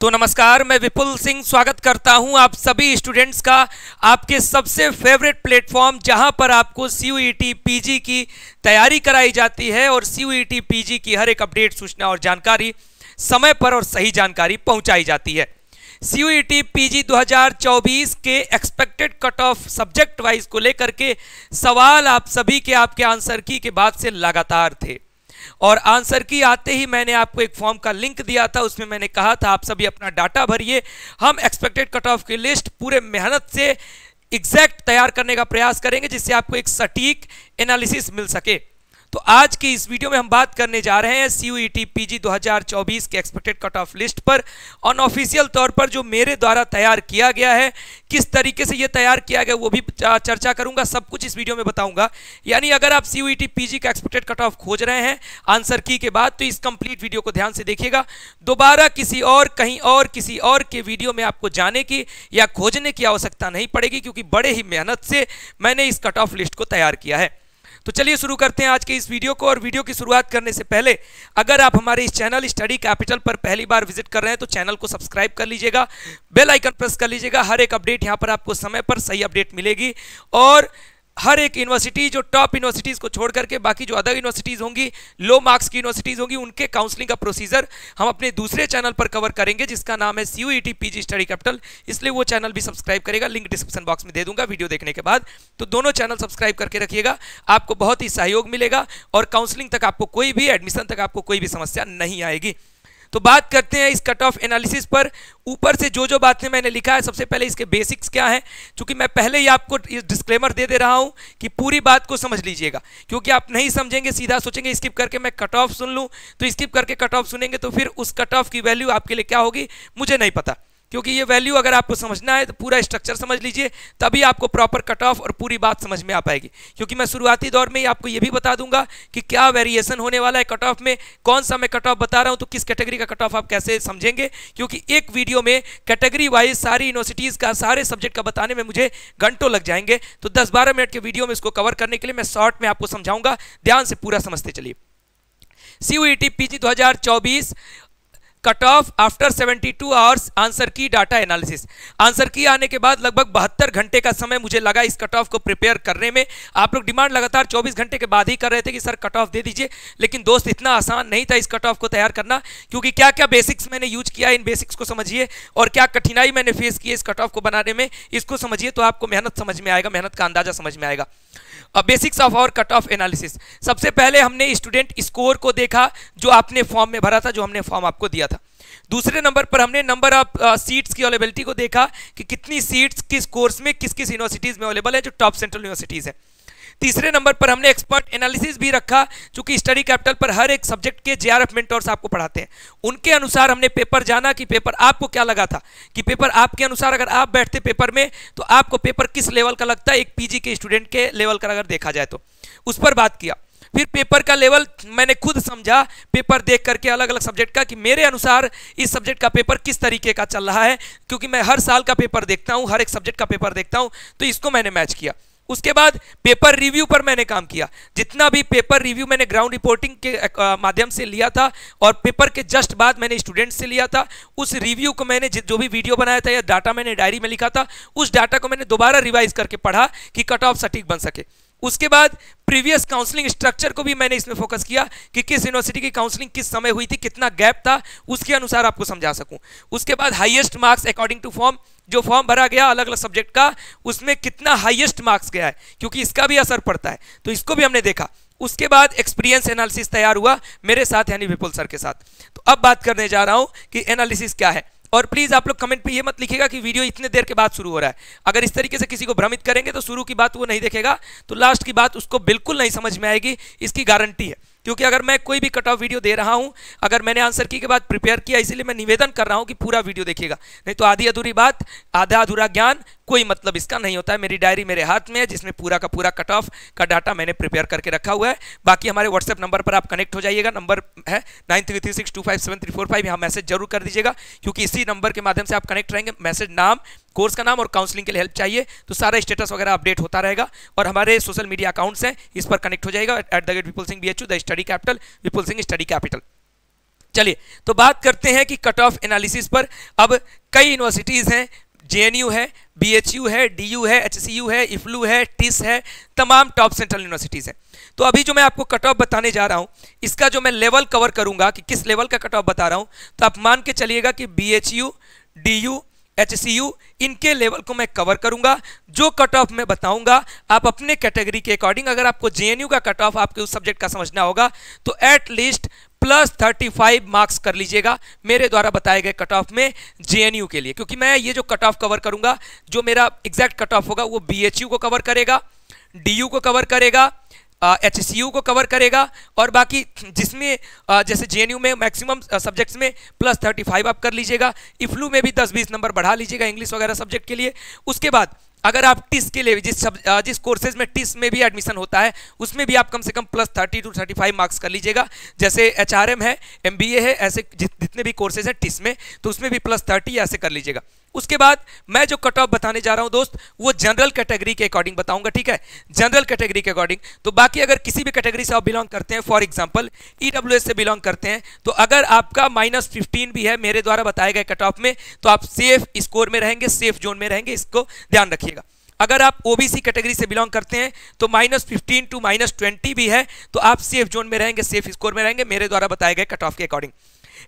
तो नमस्कार मैं विपुल सिंह स्वागत करता हूं आप सभी स्टूडेंट्स का आपके सबसे फेवरेट प्लेटफॉर्म जहां पर आपको सी पीजी e की तैयारी कराई जाती है और सी पीजी e की हर एक अपडेट सूचना और जानकारी समय पर और सही जानकारी पहुंचाई जाती है सी पीजी 2024 के expected cut off subject wise को लेकर के सवाल आप सभी के आपके आंसर की के बाद से लगातार थे और आंसर की आते ही मैंने आपको एक फॉर्म का लिंक दिया था उसमें मैंने कहा था आप सभी अपना डाटा भरिए हम एक्सपेक्टेड कट ऑफ की लिस्ट पूरे मेहनत से एग्जैक्ट तैयार करने का प्रयास करेंगे जिससे आपको एक सटीक एनालिसिस मिल सके तो आज के इस वीडियो में हम बात करने जा रहे हैं सी यू पीजी 2024 के एक्सपेक्टेड कट ऑफ लिस्ट पर अनऑफिशियल तौर पर जो मेरे द्वारा तैयार किया गया है किस तरीके से ये तैयार किया गया वो भी चर्चा करूंगा सब कुछ इस वीडियो में बताऊंगा यानी अगर आप सी यू जी का एक्सपेक्टेड कट ऑफ खोज रहे हैं आंसर की के बाद तो इस कंप्लीट वीडियो को ध्यान से देखिएगा दोबारा किसी और कहीं और किसी और के वीडियो में आपको जाने की या खोजने की आवश्यकता नहीं पड़ेगी क्योंकि बड़े ही मेहनत से मैंने इस कट ऑफ लिस्ट को तैयार किया है तो चलिए शुरू करते हैं आज के इस वीडियो को और वीडियो की शुरुआत करने से पहले अगर आप हमारे इस चैनल स्टडी कैपिटल पर पहली बार विजिट कर रहे हैं तो चैनल को सब्सक्राइब कर लीजिएगा बेल आइकन प्रेस कर लीजिएगा हर एक अपडेट यहां पर आपको समय पर सही अपडेट मिलेगी और हर एक यूनिवर्सिटी जो टॉप यूनिवर्सिटीज़ को छोड़ करके बाकी जो अदर यूनिवर्सिटीज़ होंगी लो मार्क्स की यूनिवर्सिटीज़ होंगी उनके काउंसलिंग का प्रोसीजर हम अपने दूसरे चैनल पर कवर करेंगे जिसका नाम है C U PG study capital इसलिए वो चैनल भी सब्सक्राइब करेगा लिंक डिस्क्रिप्शन बॉक्स में दे दूंगा वीडियो देखने के बाद तो दोनों चैनल सब्सक्राइब करके रखिएगा आपको बहुत ही सहयोग मिलेगा और काउंसलिंग तक आपको कोई भी एडमिशन तक आपको कोई भी समस्या नहीं आएगी तो बात करते हैं इस कट ऑफ एनालिसिस पर ऊपर से जो जो बातें मैंने लिखा है सबसे पहले इसके बेसिक्स क्या हैं क्योंकि मैं पहले ही आपको इस डिस्क्लेमर दे दे रहा हूं कि पूरी बात को समझ लीजिएगा क्योंकि आप नहीं समझेंगे सीधा सोचेंगे स्किप करके मैं कट ऑफ सुन लूँ तो स्किप करके कट ऑफ सुनेंगे तो फिर उस कट ऑफ की वैल्यू आपके लिए क्या होगी मुझे नहीं पता क्योंकि ये वैल्यू अगर आपको समझना है तो पूरा स्ट्रक्चर समझ लीजिए तभी आपको प्रॉपर कट ऑफ और पूरी बात समझ में आ पाएगी क्योंकि मैं शुरुआती दौर में ही आपको ये भी बता दूंगा कि क्या वेरिएशन होने वाला है कट ऑफ में कौन सा मैं कट ऑफ बता रहा हूँ तो किस कैटेगरी का कट ऑफ आप कैसे समझेंगे क्योंकि एक वीडियो में कैटेगरी वाइज सारी यूनिवर्सिटीज़ का सारे सब्जेक्ट का बताने में मुझे घंटों लग जाएंगे तो दस बारह मिनट के वीडियो में इसको कवर करने के लिए मैं शॉर्ट में आपको समझाऊंगा ध्यान से पूरा समझते चलिए C U E T P G दो हज़ार चौबीस cut off after 72 hours answer key data analysis answer key आने के बाद लगभग बहत्तर घंटे का समय मुझे लगा इस कट ऑफ को प्रिपेयर करने में आप लोग डिमांड लगातार 24 घंटे के बाद ही कर रहे थे कि सर कट ऑफ दे दीजिए लेकिन दोस्त इतना आसान नहीं था इस कट ऑफ को तैयार करना क्योंकि क्या क्या बेसिक्स मैंने यूज किया इन बेसिक्स को समझिए और क्या कठिनाई मैंने फेस की इस कट ऑफ को बनाने में इसको समझिए तो आपको मेहनत समझ में आएगा मेहनत का अंदाजा समझ में आएगा अब basics of our cut off analysis सबसे पहले हमने स्टूडेंट स्कोर को देखा जो आपने फॉर्म में भरा था जो हमने फॉर्म आपको दिया था दूसरे नंबर पर हमने नंबर ऑफ सीट्स की अवेलेबिलिटी को देखा कि कितनी सीट्स किस कोर्स में किस किस यूनिवर्सिटीज़ में अवेलेबल है जो टॉप सेंट्रल यूनिवर्सिटीज़ हैं तीसरे नंबर पर हमने एक्सपर्ट एनालिसिस भी रखा चूंकि स्टडी कैपिटल पर हर एक सब्जेक्ट के जे मेंटोर्स आपको पढ़ाते हैं उनके अनुसार हमने पेपर जाना कि पेपर आपको क्या लगा था कि पेपर आपके अनुसार अगर आप बैठते पेपर में तो आपको पेपर किस लेवल का लगता है एक पीजी के स्टूडेंट के लेवल का अगर देखा जाए तो उस पर बात किया फिर पेपर का लेवल मैंने खुद समझा पेपर देख करके अलग अलग सब्जेक्ट का कि मेरे अनुसार इस सब्जेक्ट का पेपर किस तरीके का चल रहा है क्योंकि मैं हर साल का पेपर देखता हूँ हर एक सब्जेक्ट का पेपर देखता हूँ तो इसको मैंने मैच किया उसके बाद पेपर रिव्यू पर मैंने काम किया जितना भी पेपर रिव्यू मैंने ग्राउंड रिपोर्टिंग के माध्यम से लिया था और पेपर के जस्ट बाद मैंने स्टूडेंट से लिया था उस रिव्यू को मैंने जो भी वीडियो बनाया था या डाटा मैंने डायरी में लिखा था उस डाटा को मैंने दोबारा रिवाइज करके पढ़ा कि कट ऑफ सटीक बन सके उसके बाद प्रीवियस काउंसलिंग स्ट्रक्चर को भी मैंने इसमें फोकस किया कि किस यूनिवर्सिटी की काउंसलिंग किस समय हुई थी कितना गैप था उसके अनुसार आपको समझा सकूं उसके बाद highest marks according to form जो फॉर्म भरा गया अलग अलग सब्जेक्ट का उसमें कितना हाईएस्ट मार्क्स गया है क्योंकि इसका भी असर पड़ता है तो इसको भी हमने देखा उसके बाद एक्सपीरियंस एनालिसिस तैयार हुआ मेरे साथ यानी विपुल सर के साथ तो अब बात करने जा रहा हूँ कि एनालिसिस क्या है और प्लीज़ आप लोग कमेंट पे ये मत लिखेगा कि वीडियो इतने देर के बाद शुरू हो रहा है अगर इस तरीके से किसी को भ्रमित करेंगे तो शुरू की बात वो नहीं देखेगा तो लास्ट की बात उसको बिल्कुल नहीं समझ में आएगी इसकी गारंटी है क्योंकि अगर मैं कोई भी कट ऑफ वीडियो दे रहा हूं अगर मैंने आंसर की के बाद प्रिपेयर किया इसीलिए मैं निवेदन कर रहा हूं कि पूरा वीडियो देखिएगा नहीं तो आधी अधूरी बात आधा अधूरा ज्ञान कोई मतलब इसका नहीं होता है मेरी डायरी मेरे हाथ में है जिसमें पूरा का पूरा कट ऑफ का डाटा मैंने प्रिपेयर करके रखा हुआ है बाकी हमारे व्हाट्सएप नंबर पर आप कनेक्ट हो जाइएगा नंबर है nine three three six two five seven three four five यहाँ मैसेज जरूर कर दीजिएगा क्योंकि इसी नंबर के माध्यम से आप कनेक्ट रहेंगे मैसेज नाम कोर्स का नाम और काउंसलिंग के लिए हेल्प चाहिए तो सारा स्टेटस वगैरह अपडेट होता रहेगा और हमारे सोशल मीडिया अकाउंट्स हैं इस पर कनेक्ट हो जाएगा at the gate Vipul Singh B H the study capital Vipul Singh study capital चलिए तो बात करते हैं कि कट ऑफ एनालिसिस पर अब कई यूनिवर्सिटीज़ हैं जे है बी है डी है एच है इफ्लू है टिस है तमाम टॉप सेंट्रल यूनिवर्सिटीज़ हैं तो अभी जो मैं आपको कट ऑफ बताने जा रहा हूँ इसका जो मैं लेवल कवर करूँगा कि किस लेवल का कट ऑफ बता रहा हूँ तो आप मान के चलिएगा कि B H U D U H इनके लेवल को मैं कवर करूंगा जो कट ऑफ मैं बताऊंगा आप अपने कैटेगरी के अकॉर्डिंग अगर आपको जेएनयू का कट ऑफ आपके उस सब्जेक्ट का समझना होगा तो एट लीस्ट प्लस 35 मार्क्स कर लीजिएगा मेरे द्वारा बताए गए कट ऑफ में जेएनयू के लिए क्योंकि मैं ये जो कट ऑफ कवर करूंगा जो मेरा एग्जैक्ट कट ऑफ होगा वो बीएचयू को कवर करेगा डीयू को कवर करेगा एच यू को कवर करेगा और बाकी जिसमें जैसे जे में मैक्सिमम सब्जेक्ट्स में प्लस थर्टी फाइव आप कर लीजिएगा इफ्लू में भी दस बीस नंबर बढ़ा लीजिएगा इंग्लिश वगैरह सब्जेक्ट के लिए उसके बाद अगर आप टिस के लिए जिस सब, जिस कोर्सेज में टिस में भी एडमिशन होता है उसमें भी आप कम से कम plus thirty to thirty five marks कर लीजिएगा जैसे एच है एम है ऐसे जितने भी कोर्सेज हैं टिस में तो उसमें भी प्लस थर्टी ऐसे कर लीजिएगा उसके बाद मैं जो कट ऑफ बताने जा रहा हूं दोस्त वो जनरल कैटेगरी के अकॉर्डिंग बताऊंगा ठीक है जनरल कैटेगरी के अकॉर्डिंग तो बाकी अगर किसी भी कैटेगरी से आप बिलोंग करते हैं फॉर एग्जांपल ईडब्ल्यू से बिलोंग करते हैं तो अगर आपका माइनस फिफ्टीन भी है मेरे द्वारा बताए गए कट ऑफ में तो आप सेफ स्कोर में रहेंगे सेफ जोन में रहेंगे इसको ध्यान रखिएगा अगर आप ओबीसी कैटेगरी से बिलोंग करते हैं तो minus fifteen to minus twenty भी है तो आप सेफ जोन में रहेंगे सेफ स्कोर में रहेंगे मेरे द्वारा बताए गए कट ऑफ के अकॉर्डिंग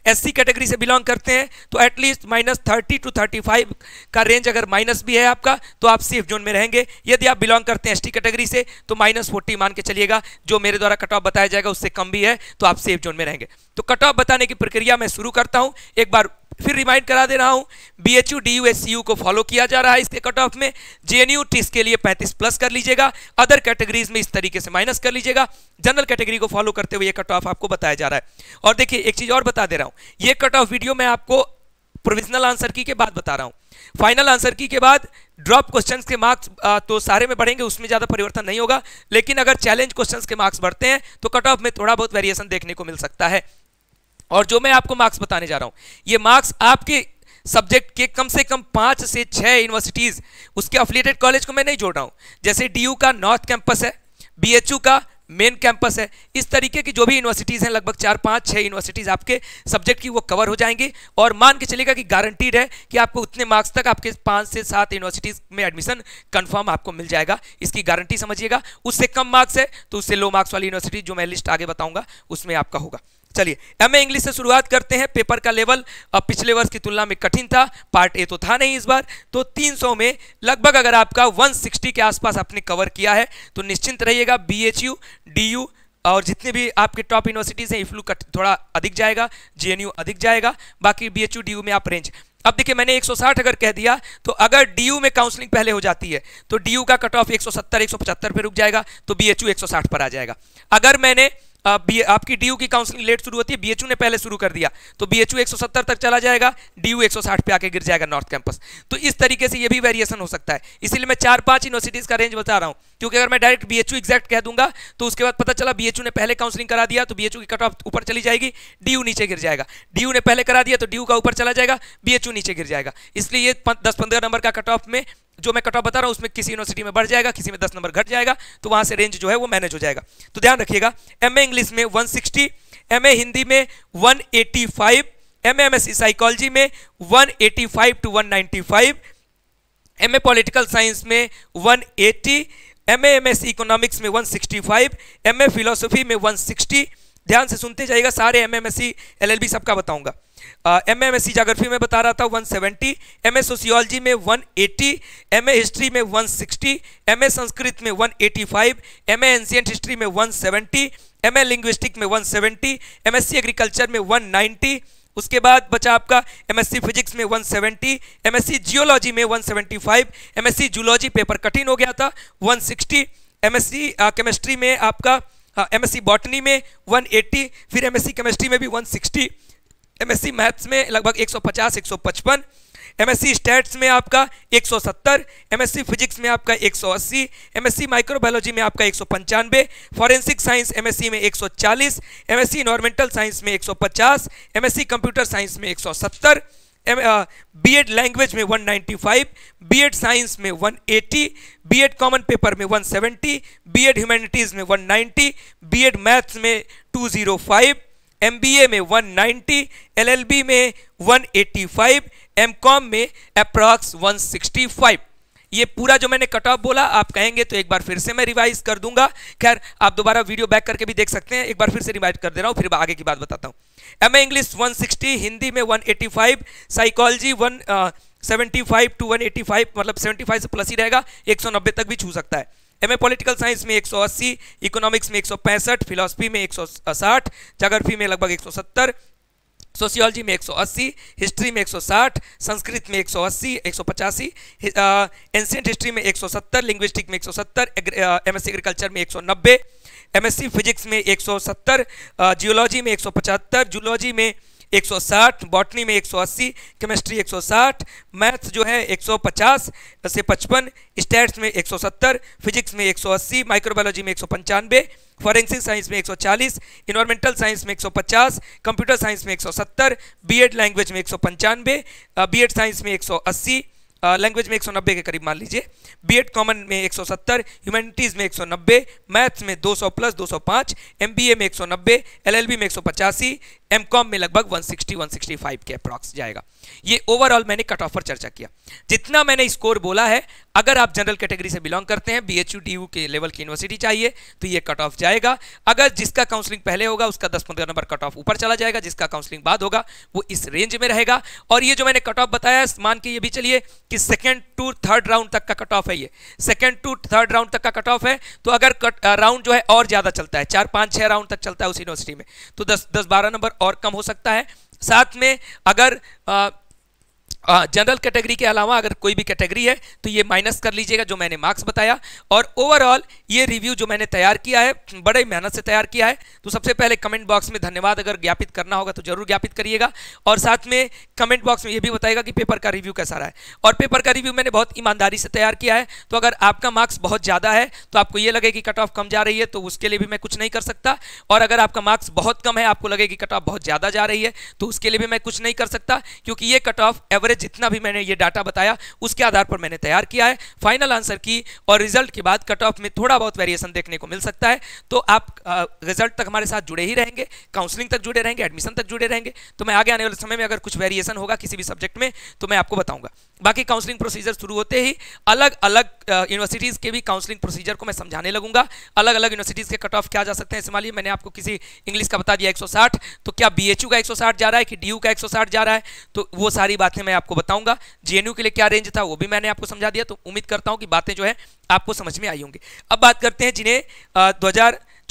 एससी कैटेगरी से बिलोंग करते हैं तो at least minus thirty to thirty five का रेंज अगर माइनस भी है आपका तो आप सेफ जोन में रहेंगे यदि आप बिलोंग करते हैं एसटी कैटेगरी से तो माइनस फोर्टी मान के चलिएगा जो मेरे द्वारा कट ऑफ बताया जाएगा उससे कम भी है तो आप सेफ जोन में रहेंगे तो कट ऑफ बताने की प्रक्रिया मैं शुरू करता हूँ एक बार फिर रिमाइंड करा दे रहा हूँ बी एच यू को फॉलो किया जा रहा है इसके कट ऑफ में जे एन के लिए 35 प्लस कर लीजिएगा अदर कैटेगरीज में इस तरीके से माइनस कर लीजिएगा जनरल कैटेगरी को फॉलो करते हुए ये कट ऑफ आपको बताया जा रहा है और देखिए एक चीज़ और बता दे रहा हूँ ये कट ऑफ वीडियो मैं आपको प्रोविजनल आंसर की के बाद बता रहा हूँ फाइनल आंसर की के बाद ड्रॉप क्वेश्चंस के मार्क्स तो सारे में बढ़ेंगे उसमें ज़्यादा परिवर्तन नहीं होगा लेकिन अगर चैलेंज क्वेश्चंस के मार्क्स बढ़ते हैं तो कट ऑफ में थोड़ा बहुत वेरिएशन देखने को मिल सकता है और जो मैं आपको मार्क्स बताने जा रहा हूँ ये मार्क्स आपके सब्जेक्ट के कम से कम पाँच से छः यूनिवर्सिटीज़ उसके अफिलेटेड कॉलेज को मैं नहीं जोड़ रहा हूँ जैसे डी का नॉर्थ कैंपस है बी का मेन कैंपस है इस तरीके की जो भी यूनिवर्सिटीज़ हैं लगभग चार पाँच छः यूनिवर्सिटीज़ आपके सब्जेक्ट की वो कवर हो जाएंगे और मान के चलेगा कि गारंटीड है कि आपको उतने मार्क्स तक आपके पाँच से सात यूनिवर्सिटीज़ में एडमिशन कंफर्म आपको मिल जाएगा इसकी गारंटी समझिएगा उससे कम मार्क्स है तो उससे लो मार्क्स वाली यूनिवर्सिटी जो मैं लिस्ट आगे बताऊँगा उसमें आपका होगा चलिए एम इंग्लिश से शुरुआत करते हैं पेपर का लेवल अब पिछले वर्ष की तुलना में कठिन था पार्ट ए तो था नहीं इस बार तो 300 में लगभग अगर आपका 160 के आसपास आपने कवर किया है तो निश्चिंत रहिएगा बी डीयू और जितने भी आपके टॉप यूनिवर्सिटीज़ हैं इफ्लू थोड़ा अधिक जाएगा जेएनयू अधिक जाएगा बाकी बी एच यू में आप रेंज अब देखिए मैंने 160 अगर कह दिया तो अगर डीयू में काउंसलिंग पहले हो जाती है तो डीयू का कट ऑफ 170 175 पे रुक जाएगा तो बीएचयू 160 पर आ जाएगा अगर मैंने बी आपकी डी की काउंसलिंग लेट शुरू होती है बीएचयू ने पहले शुरू कर दिया तो बीएचयू 170 तक चला जाएगा डी 160 पे आके गिर जाएगा नॉर्थ कैंपस तो इस तरीके से ये भी वेरिएशन हो सकता है इसीलिए मैं चार पांच यूनिवर्सिटीज़ का रेंज बता रहा हूँ क्योंकि अगर मैं डायरेक्ट बी एच एग्जैक्ट कह दूंगा तो उसके बाद पता चला बी ने पहले काउंसलिंग करा दिया तो बी की कट ऑफ ऊपर चली जाएगी डी नीचे गिर जाएगा डी ने पहले करा दिया तो डी का ऊपर चला जाएगा बी नीचे गिर जाएगा इसलिए ये दस पंद्रह नंबर का कट ऑफ में जो मैं कट ऑफ बता रहा हूँ उसमें किसी यूनिवर्सिटी में बढ़ जाएगा किसी में दस नंबर घट जाएगा तो वहाँ से रेंज जो है वो मैनेज हो जाएगा तो ध्यान रखिएगा एम इंग्लिश में सिक्सटी एम हिंदी में 185 एम एम एस साइकोलॉजी में 185 टू 195 एम पॉलिटिकल साइंस में 180 एम एम एस इकोनॉमिक्स में 165 ए फिलोसफी में 160 ध्यान से सुनते जाएगा सारे M M S C L L B सबका बताऊंगा M M S C geography में बता रहा था 170 एम ए सोशियोलॉजी में 180 एम ए हिस्ट्री में 160 एम ए संस्कृत में 185 एम ए एंशियंट हिस्ट्री में 170 एम ए लिंग्विस्टिक में 170 एम एस सी एग्रीकल्चर में 190 उसके बाद बचा आपका एमएससी फिजिक्स में 170 एमएससी जियोलॉजी में 175 एमएससी जूलॉजी पेपर कठिन हो गया था 160 एमएससी केमिस्ट्री में आपका एमएससी बॉटनी में 180 फिर एमएससी केमिस्ट्री में भी 160 एमएससी मैथ्स में लगभग 150 155 एमएससी स्टैट्स में आपका 170 एमएससी फिजिक्स में आपका 180 एमएससी माइक्रोबायोलॉजी में आपका एक फॉरेंसिक साइंस एमएससी में 140 एमएससी इन्वायरमेंटल साइंस में 150 एमएससी कंप्यूटर साइंस में 170 बी एड लैंग्वेज में 195, बी एड साइंस में 180, बी एड कॉमन पेपर में 170, बी एड ह्यूमैनिटीज़ में 190, बी एड मैथ्स में 205, एम में 190, नाइन्टी में 185, कॉम में अप्रॉक्स वन ये पूरा जो मैंने कट ऑफ बोला आप कहेंगे तो एक बार फिर से मैं रिवाइज कर दूंगा खैर आप दोबारा वीडियो बैक करके भी देख सकते हैं एक बार फिर से रिवाइज कर दे रहा हूँ फिर आगे की बात बताता हूँ एम इंग्लिश 160 हिंदी में 185 psychology one seventy five two one eighty five मतलब 75 से प्लस ही रहेगा एक सौ नब्बे तक भी छू सकता है एमए पॉलिटिकल साइंस में 180 इकोनॉमिक्स में एक फिलॉसफी में 160 जोग्राफी में लगभग 170 सोशियोलॉजी में 180 हिस्ट्री में 160 संस्कृत में 180 पचासी एंशियंट हिस्ट्री में 170 लिंग्विस्टिक में 170 एमएससी एग्रीकल्चर में 190 एमएससी फिजिक्स में 170 जियोलॉजी में 175 जूलॉजी में 160 बॉटनी में 180 केमिस्ट्री 160 मैथ्स जो है 150 से 55 स्टैट्स में 170 फिजिक्स में 180 माइक्रोबायोलॉजी में एक फॉरेंसिक साइंस में 140 इन्वायरमेंटल साइंस में 150 कंप्यूटर साइंस में 170 बीएड लैंग्वेज में एक सौ बीएड साइंस में 180 लैंग्वेज uh, में 190 के करीब मान लीजिए बीएड कॉमन में 170 ह्यूमैनिटीज़ में 190 मैथ्स में 200 प्लस 205 एमबीए में 190 एलएलबी में एक सौ एम कॉम में लगभग 160 165 के अप्रॉक्स जाएगा ये ओवरऑल मैंने कट ऑफ पर चर्चा किया जितना मैंने स्कोर बोला है अगर आप जनरल कैटेगरी से बिलोंग करते हैं बी एच यू के लेवल की यूनिवर्सिटी चाहिए तो ये कट ऑफ जाएगा अगर जिसका काउंसलिंग पहले होगा उसका दस पंद्रह नंबर कट ऑफ ऊपर चला जाएगा जिसका काउंसलिंग बाद होगा वो इस रेंज में रहेगा और ये जो मैंने कट ऑफ बताया मान के ये भी चलिए कि सेकेंड टू थर्ड राउंड तक का कट ऑफ है ये सेकेंड टू थर्ड राउंड तक का कट ऑफ है तो अगर राउंड uh, जो है और ज़्यादा चलता है चार पांच छह राउंड तक चलता है उस यूनिवर्सिटी में तो दस दस बारह नंबर और कम हो सकता है साथ में अगर जनरल कैटेगरी के अलावा अगर कोई भी कैटेगरी है तो ये माइनस कर लीजिएगा जो मैंने मार्क्स बताया और ओवरऑल ये रिव्यू जो मैंने तैयार किया है बड़े मेहनत से तैयार किया है तो सबसे पहले कमेंट बॉक्स में धन्यवाद अगर ज्ञापित करना होगा तो जरूर ज्ञापित करिएगा और साथ में कमेंट बॉक्स में ये भी बताएगा कि पेपर का रिव्यू कैसा रहा है और पेपर का रिव्यू मैंने बहुत ईमानदारी से तैयार किया है तो अगर आपका मार्क्स बहुत ज़्यादा है तो आपको ये लगे कि कट ऑफ कम जा रही है तो उसके लिए भी मैं कुछ नहीं कर सकता और अगर आपका मार्क्स बहुत कम है आपको लगे कि कट ऑफ बहुत ज़्यादा जा रही है तो उसके लिए भी मैं कुछ नहीं कर सकता क्योंकि ये कट ऑफ एवरेज एवरेज जितना भी मैंने ये डाटा बताया उसके आधार पर मैंने तैयार किया है फाइनल आंसर की और रिजल्ट के बाद कट ऑफ में थोड़ा बहुत वेरिएशन देखने को मिल सकता है तो आप रिजल्ट तक हमारे साथ जुड़े ही रहेंगे काउंसलिंग तक जुड़े रहेंगे एडमिशन तक जुड़े रहेंगे तो मैं आगे आने वाले समय में अगर कुछ वेरिएशन होगा किसी भी सब्जेक्ट में तो मैं आपको बताऊंगा बाकी काउंसलिंग प्रोसीजर शुरू होते ही अलग अलग यूनिवर्सिटीज़ के भी काउंसलिंग प्रोसीजर को मैं समझाने लगूंगा अलग अलग यूनिवर्सिटीज़ के कट ऑफ क्या जा सकते हैं इसमें मैंने आपको किसी इंग्लिश का बता दिया 160 तो क्या बीएचयू का 160 जा रहा है कि डीयू का 160 जा रहा है तो वो सारी बातें मैं आपको बताऊंगा जेएनयू के लिए क्या रेंज था वो भी मैंने आपको समझा दिया तो उम्मीद करता हूं कि बातें जो है आपको समझ में आई होंगी अब बात करते हैं जिन्हें दो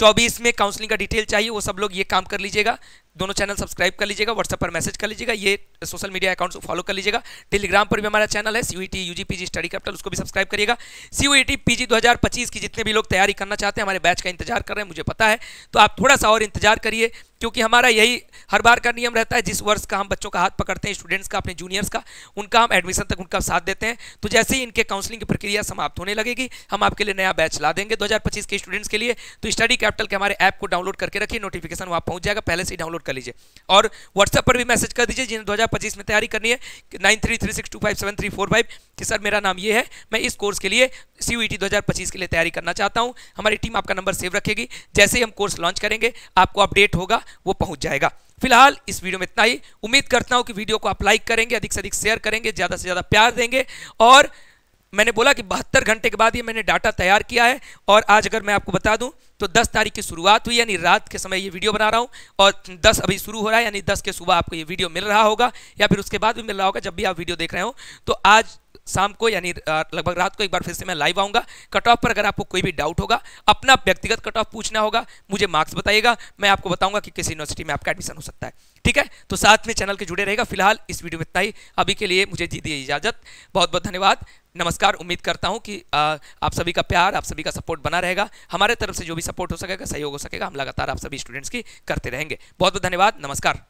चौबीस में काउंसलिंग का डिटेल चाहिए वो सब लोग ये काम कर लीजिएगा दोनों चैनल सब्सक्राइब कर लीजिएगा व्हाट्सएप पर मैसेज कर लीजिएगा ये सोशल मीडिया अकाउंट्स को फॉलो कर लीजिएगा टेलीग्राम पर भी हमारा चैनल है C T UGPG G study capital उसको भी सब्सक्राइब करिएगा C U T P G दो हज़ार पच्चीस की जितने भी लोग तैयारी करना चाहते हैं हमारे बैच का इंतजार कर रहे हैं मुझे पता है तो आप थोड़ा सा और इंतजार करिए क्योंकि हमारा यही हर बार का नियम रहता है जिस वर्ष का हम बच्चों का हाथ पकड़ते हैं स्टूडेंट्स का अपने जूनियर्स का उनका हम एडमिशन तक उनका साथ देते हैं तो जैसे ही इनके काउंसलिंग की प्रक्रिया समाप्त होने लगेगी हम आपके लिए नया बैच ला देंगे 2025 के स्टूडेंट्स के लिए तो स्टडी कैपिटल के हमारे ऐप को डाउनलोड करके रखिए नोटिफिकेशन वहाँ पहुँच जाएगा पहले से डाउनलोड कर लीजिए और व्हाट्सएप पर भी मैसेज कर दीजिए जिन्हें दो में तैयारी करनी है नाइन कि सर मेरा नाम ये है मैं इस कोर्स के लिए e सी यू के लिए तैयारी करना चाहता हूँ हमारी टीम आपका नंबर सेव रखेगी जैसे ही हम कोर्स लॉन्च करेंगे आपको अपडेट होगा वो पहुंच जाएगा फिलहाल इस वीडियो में इतना ही उम्मीद करता हूं कि वीडियो को आप लाइक करेंगे अधिक से अधिक शेयर करेंगे ज़्यादा से ज़्यादा प्यार देंगे और मैंने बोला कि बहत्तर घंटे के बाद ये मैंने डाटा तैयार किया है और आज अगर मैं आपको बता दूं तो 10 तारीख की शुरुआत हुई यानी रात के समय ये वीडियो बना रहा हूं और 10 अभी शुरू हो रहा है यानी 10 के सुबह आपको ये वीडियो मिल रहा होगा या फिर उसके बाद भी मिल रहा होगा जब भी आप वीडियो देख रहे हो तो आज शाम को यानी लगभग रात को एक बार फिर से मैं लाइव आऊंगा कट ऑफ पर अगर आपको कोई भी डाउट होगा अपना व्यक्तिगत कट ऑफ पूछना होगा मुझे मार्क्स बताइएगा मैं आपको बताऊंगा कि किस यूनिवर्सिटी में आपका एडमिशन हो सकता है ठीक है तो साथ में चैनल के जुड़े रहेगा फिलहाल इस वीडियो में इतना ही अभी के लिए मुझे दी दी इजाजत बहुत बहुत धन्यवाद नमस्कार उम्मीद करता हूं कि आ, आप सभी का प्यार आप सभी का सपोर्ट बना रहेगा हमारे तरफ से जो भी सपोर्ट हो सकेगा सहयोग हो सकेगा हम लगातार आप सभी स्टूडेंट्स की करते रहेंगे बहुत बहुत धन्यवाद नमस्कार